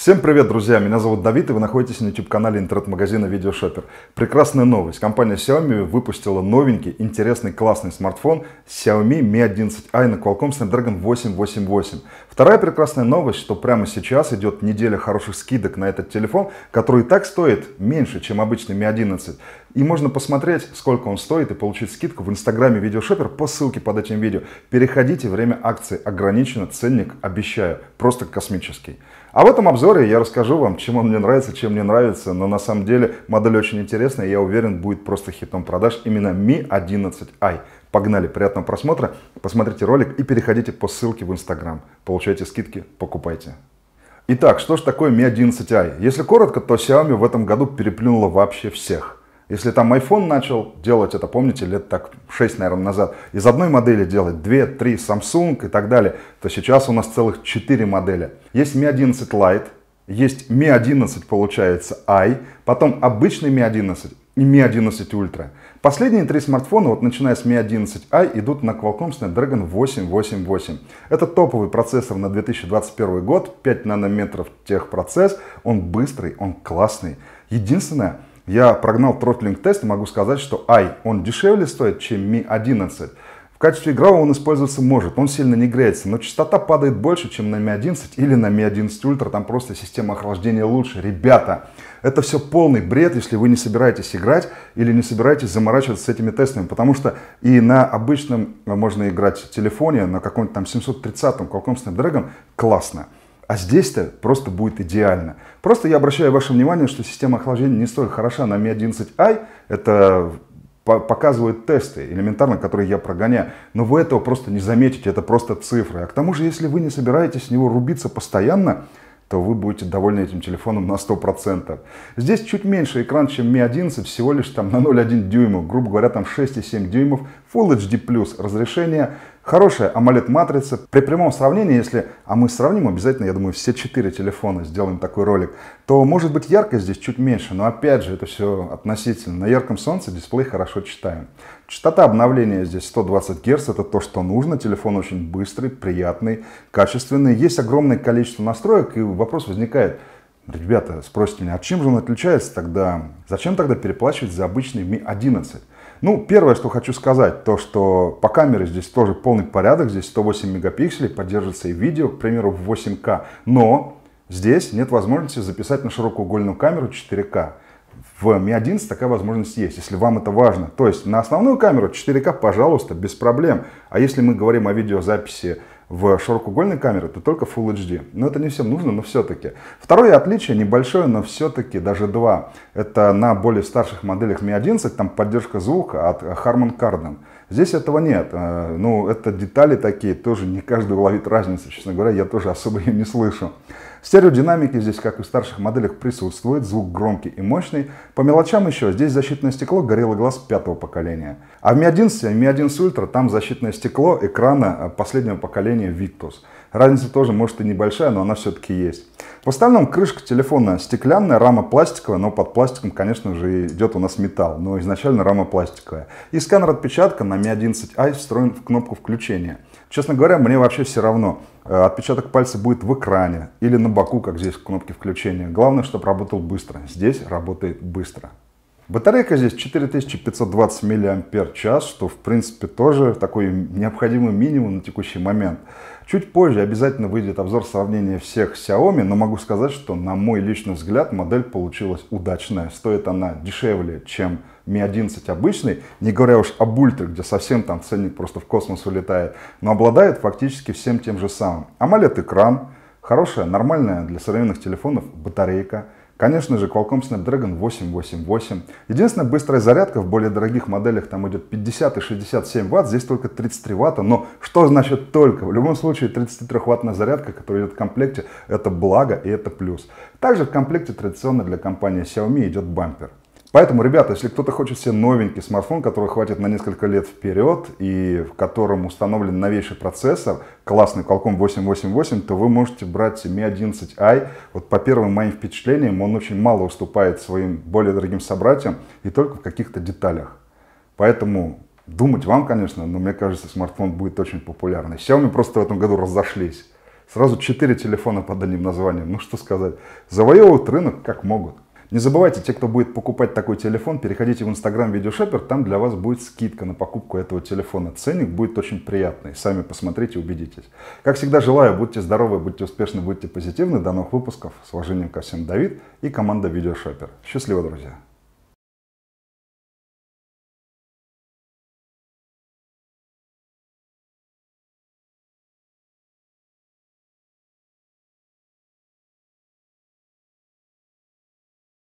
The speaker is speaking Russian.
Всем привет, друзья! Меня зовут Давид, и вы находитесь на YouTube-канале интернет-магазина Видеошоппер. Прекрасная новость. Компания Xiaomi выпустила новенький, интересный, классный смартфон Xiaomi Mi 11i на Qualcomm Snapdragon 888. Вторая прекрасная новость, что прямо сейчас идет неделя хороших скидок на этот телефон, который и так стоит меньше, чем обычный Mi 11. И можно посмотреть, сколько он стоит и получить скидку в инстаграме видеошопер по ссылке под этим видео. Переходите, время акции ограничено, ценник, обещаю, просто космический. А в этом обзоре я расскажу вам, чем он мне нравится, чем не нравится, но на самом деле модель очень интересная, я уверен, будет просто хитом продаж именно Mi 11i. Погнали, приятного просмотра, посмотрите ролик и переходите по ссылке в инстаграм. Получайте скидки, покупайте. Итак, что же такое Mi 11i? Если коротко, то Xiaomi в этом году переплюнула вообще всех. Если там iPhone начал делать это, помните, лет так 6, наверное, назад, из одной модели делать 2, 3, Samsung и так далее, то сейчас у нас целых 4 модели. Есть Mi 11 Lite, есть Mi 11, получается, i, потом обычный Mi 11 и Mi 11 Ultra. Последние три смартфона, вот начиная с Mi 11i, идут на Qualcomm Snapdragon 888. Это топовый процессор на 2021 год, 5 нанометров техпроцесс, он быстрый, он классный. Единственное, я прогнал тротлинг тест и могу сказать, что i, он дешевле стоит, чем Mi 11. В качестве игрового он использоваться может, он сильно не греется, но частота падает больше, чем на Mi 11 или на Mi 11 Ultra, там просто система охлаждения лучше. Ребята, это все полный бред, если вы не собираетесь играть или не собираетесь заморачиваться с этими тестами, потому что и на обычном э, можно играть телефоне, на каком-нибудь там 730-м, каком Snapdragon классно. А здесь-то просто будет идеально. Просто я обращаю ваше внимание, что система охлаждения не столь хороша на Mi 11i. Это показывают тесты элементарно, которые я прогоняю. Но вы этого просто не заметите, это просто цифры. А к тому же, если вы не собираетесь с него рубиться постоянно, то вы будете довольны этим телефоном на 100%. Здесь чуть меньше экран, чем Mi 11, всего лишь там на 0,1 дюйма, грубо говоря, там 6,7 дюймов, Full HD+, разрешение Хорошая AMOLED-матрица. При прямом сравнении, если, а мы сравним обязательно, я думаю, все четыре телефона сделаем такой ролик, то может быть яркость здесь чуть меньше, но опять же, это все относительно. На ярком солнце дисплей хорошо читаем. Частота обновления здесь 120 Гц, это то, что нужно. Телефон очень быстрый, приятный, качественный. Есть огромное количество настроек, и вопрос возникает – Ребята, спросите меня, а чем же он отличается тогда? Зачем тогда переплачивать за обычный Mi 11 Ну, первое, что хочу сказать, то, что по камере здесь тоже полный порядок, здесь 108 мегапикселей, поддерживается и видео, к примеру, в 8К, но здесь нет возможности записать на широкоугольную камеру 4К. В Mi 11 такая возможность есть, если вам это важно. То есть на основную камеру 4К, пожалуйста, без проблем. А если мы говорим о видеозаписи в широкоугольной камере, то только Full HD. Но это не всем нужно, но все-таки. Второе отличие небольшое, но все-таки даже два. Это на более старших моделях Mi 11, там поддержка звука от Harman Kardon. Здесь этого нет. Э, ну, это детали такие, тоже не каждый уловит разницу, честно говоря, я тоже особо ее не слышу. Стереодинамики здесь, как и в старших моделях, присутствует, звук громкий и мощный. По мелочам еще, здесь защитное стекло Gorilla глаз пятого поколения. А в Mi 11 и Mi 11 Ultra там защитное стекло экрана э, последнего поколения компания Victus. Разница тоже, может, и небольшая, но она все-таки есть. В остальном крышка телефона стеклянная, рама пластиковая, но под пластиком, конечно же, идет у нас металл, но изначально рама пластиковая. И сканер отпечатка на Mi 11i встроен в кнопку включения. Честно говоря, мне вообще все равно, э, отпечаток пальца будет в экране или на боку, как здесь в кнопке включения. Главное, чтобы работал быстро. Здесь работает быстро. Батарейка здесь 4520 мАч, что в принципе тоже такой необходимый минимум на текущий момент. Чуть позже обязательно выйдет обзор сравнения всех Xiaomi, но могу сказать, что на мой личный взгляд модель получилась удачная. Стоит она дешевле, чем Mi 11 обычный, не говоря уж об Ultra, где совсем там ценник просто в космос улетает, но обладает фактически всем тем же самым. AMOLED экран, хорошая, нормальная для современных телефонов батарейка – Конечно же, Qualcomm Snapdragon 888. Единственная быстрая зарядка в более дорогих моделях там идет 50 и 67 ватт, здесь только 33 ватта, но что значит только? В любом случае 33-ваттная зарядка, которая идет в комплекте, это благо и это плюс. Также в комплекте традиционно для компании Xiaomi идет бампер. Поэтому, ребята, если кто-то хочет себе новенький смартфон, который хватит на несколько лет вперед и в котором установлен новейший процессор, классный Qualcomm 888, то вы можете брать Mi 11i. Вот по первым моим впечатлениям он очень мало уступает своим более дорогим собратьям и только в каких-то деталях. Поэтому думать вам, конечно, но мне кажется, смартфон будет очень популярный. Xiaomi просто в этом году разошлись. Сразу четыре телефона под одним названием. Ну что сказать, завоевывают рынок как могут. Не забывайте, те, кто будет покупать такой телефон, переходите в Instagram Видеошопер, там для вас будет скидка на покупку этого телефона. Ценник будет очень приятный, сами посмотрите, убедитесь. Как всегда, желаю, будьте здоровы, будьте успешны, будьте позитивны. До новых выпусков. С уважением ко всем Давид и команда Видеошопер. Счастливо, друзья!